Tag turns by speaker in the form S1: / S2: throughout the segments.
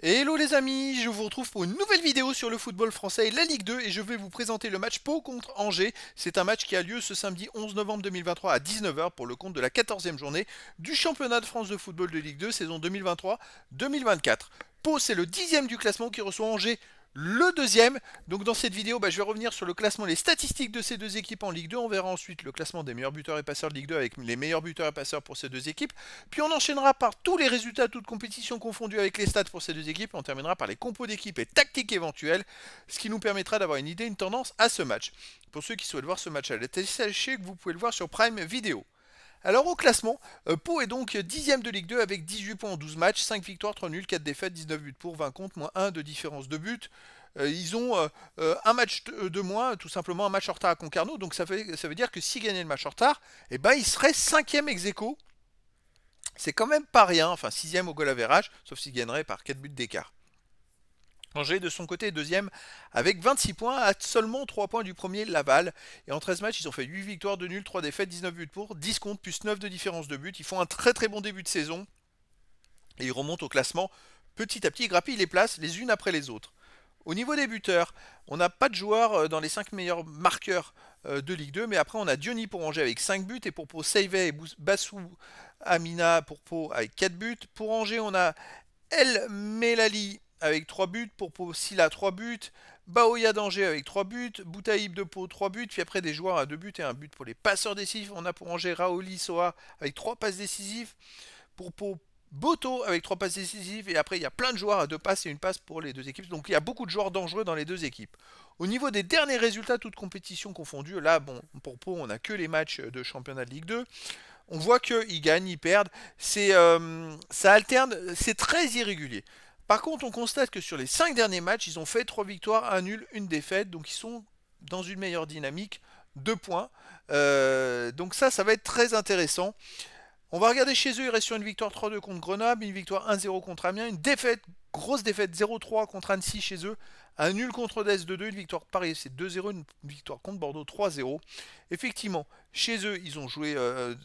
S1: Hello les amis, je vous retrouve pour une nouvelle vidéo sur le football français et la Ligue 2 et je vais vous présenter le match Pau contre Angers. C'est un match qui a lieu ce samedi 11 novembre 2023 à 19h pour le compte de la 14e journée du championnat de France de football de Ligue 2 saison 2023-2024. Pau c'est le dixième du classement qui reçoit Angers le deuxième. Donc dans cette vidéo, bah, je vais revenir sur le classement, les statistiques de ces deux équipes en Ligue 2. On verra ensuite le classement des meilleurs buteurs et passeurs de Ligue 2 avec les meilleurs buteurs et passeurs pour ces deux équipes. Puis on enchaînera par tous les résultats, toutes compétitions confondues avec les stats pour ces deux équipes. On terminera par les compos d'équipes et tactiques éventuelles, ce qui nous permettra d'avoir une idée, une tendance à ce match. Pour ceux qui souhaitent voir ce match à la télé, sachez que vous pouvez le voir sur Prime Video. Alors au classement, euh, Pau est donc dixième de Ligue 2 avec 18 points en 12 matchs, 5 victoires, 3 nuls, 4 défaites, 19 buts pour, 20 contre, moins 1 de différence de but. Euh, ils ont euh, un match de moins, tout simplement un match en retard à Concarneau, donc ça, veut dire que s'ils gagnaient le match en retard, eh ben, ils seraient 5ème ex C'est quand même pas rien, enfin 6 au goal sauf s'ils gagneraient par 4 buts d'écart. Angers de son côté deuxième avec 26 points à seulement 3 points du premier Laval. Et en 13 matchs, ils ont fait 8 victoires, 2 nuls, 3 défaites, 19 buts pour, 10 comptes, plus 9 de différence de buts. Ils font un très très bon début de saison. Et ils remontent au classement petit à petit, ils grappillent les places les unes après les autres. Au niveau des buteurs, on n'a pas de joueur euh, dans les 5 meilleurs marqueurs euh, de Ligue 2, mais après on a Diony pour Angers avec 5 buts, et pour Pau, Save et Bassou Amina pour Pau avec 4 buts. Pour Angers, on a El Melali avec 3 buts, pour Silla 3 buts, Baoya danger avec 3 buts, Boutaïb de Pau 3 buts, puis après des joueurs à deux buts et un but pour les passeurs décisifs. On a pour Angers Raoli Soa avec trois passes décisives, pour Pau Boto avec trois passes décisives, et après il y a plein de joueurs à 2 passes et une passe pour les deux équipes. Donc il y a beaucoup de joueurs dangereux dans les deux équipes. Au niveau des derniers résultats, toutes compétitions confondues, là, bon, pour Pau, on n'a que les matchs de championnat de Ligue 2 on voit que qu'ils gagnent, ils perdent. C'est, euh, ça alterne, c'est très irrégulier. Par contre, on constate que sur les 5 derniers matchs, ils ont fait 3 victoires, 1 nul, 1 défaite. Donc ils sont dans une meilleure dynamique, 2 points. Euh, donc ça, ça va être très intéressant. On va regarder chez eux, ils restent sur une victoire 3-2 contre Grenoble, une victoire 1-0 contre Amiens, une défaite, grosse défaite 0-3 contre Annecy chez eux, un nul contre des 2-2, une victoire Paris c'est 2-0, une victoire contre Bordeaux 3-0. Effectivement, chez eux, ils ont joué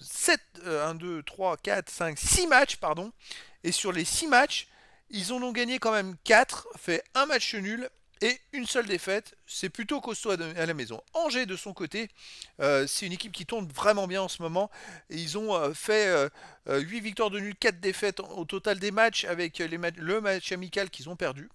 S1: 7, 1, 2, 3, 4, 5, 6 matchs, pardon, et sur les 6 matchs, ils en ont gagné quand même 4, fait un match nul et une seule défaite. C'est plutôt costaud à, la maison. Angers, de son côté, euh, c'est une équipe qui tourne vraiment bien en ce moment. Ils ont euh, fait euh, huit 8 victoires de nul, 4 défaites au total des matchs avec le match amical qu'ils ont perdu.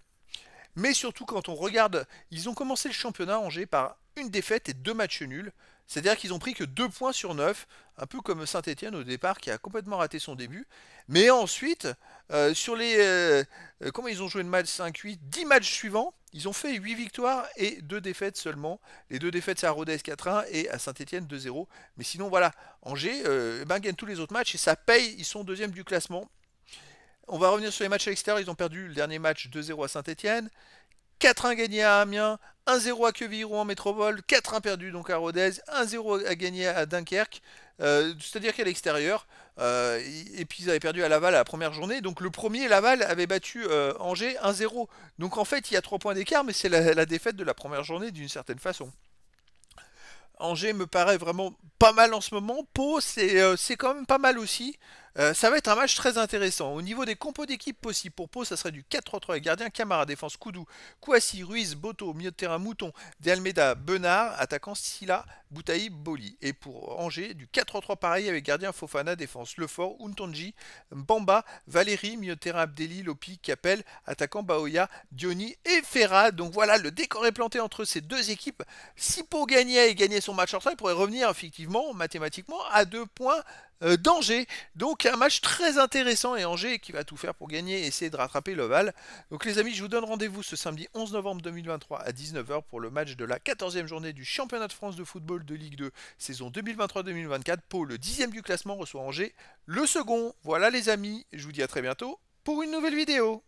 S1: Mais surtout quand on regarde, ils ont commencé le championnat Angers par une défaite et deux matchs nuls. C'est-à-dire qu'ils ont pris que 2 points sur 9, un peu comme Saint-Etienne au départ qui a complètement raté son début. Mais ensuite, euh, sur les. Euh, euh, comment ils ont joué le match 5-8 10 matchs suivants, ils ont fait 8 victoires et 2 défaites seulement. Les deux défaites, c'est à Rodez 4-1 et à Saint-Etienne 2-0. Mais sinon, voilà, Angers eh ben, gagne tous les autres matchs et ça paye. Ils sont deuxième du classement. On va revenir sur les matchs à l'extérieur. Ils ont perdu le dernier match 2-0 à Saint-Etienne. 4-1 gagné à Amiens, 1-0 à quevilly en métropole, 4-1 perdu donc à Rodez, 1-0 à gagner à Dunkerque, euh, c'est-à-dire qu'à l'extérieur, euh, et puis ils avaient perdu à Laval à la première journée, donc le premier Laval avait battu euh, Angers 1-0, donc en fait il y a 3 points d'écart, mais c'est la, défaite de la première journée d'une certaine façon. Angers me paraît vraiment pas mal en ce moment. Pau, c'est quand même pas mal aussi. Euh, ça va être un match très intéressant. Au niveau des compos d'équipe possibles pour Pau, ça serait du 4-3-3 avec gardien, Camara, défense, Koudou, Kouassi, Ruiz, Boto, milieu de terrain, Mouton, Dalmeda, Benard, attaquant, Silla, Boutaï, Boli. Et pour Angers, du 4-3-3 pareil avec gardien, Fofana, défense, Lefort, Untonji, Bamba, Valérie, milieu de terrain, Abdeli, Lopi, Capel, attaquant, Baoya, Dioni et Ferra. Donc voilà, le décor est planté entre ces deux équipes. Si Pau gagnait et gagnait son match en train, il pourrait revenir effectivement mathématiquement à deux points euh, d'Angers. Donc un match très intéressant et Angers qui va tout faire pour gagner et essayer de rattraper l'Oval. Donc les amis, je vous donne rendez-vous ce samedi 11 novembre 2023 à 19h pour le match de la 14e journée du championnat de France de football de Ligue 2 saison 2023-2024. Pau, le 10e du classement, reçoit Angers, le second. Voilà les amis, je vous dis à très bientôt pour une nouvelle vidéo.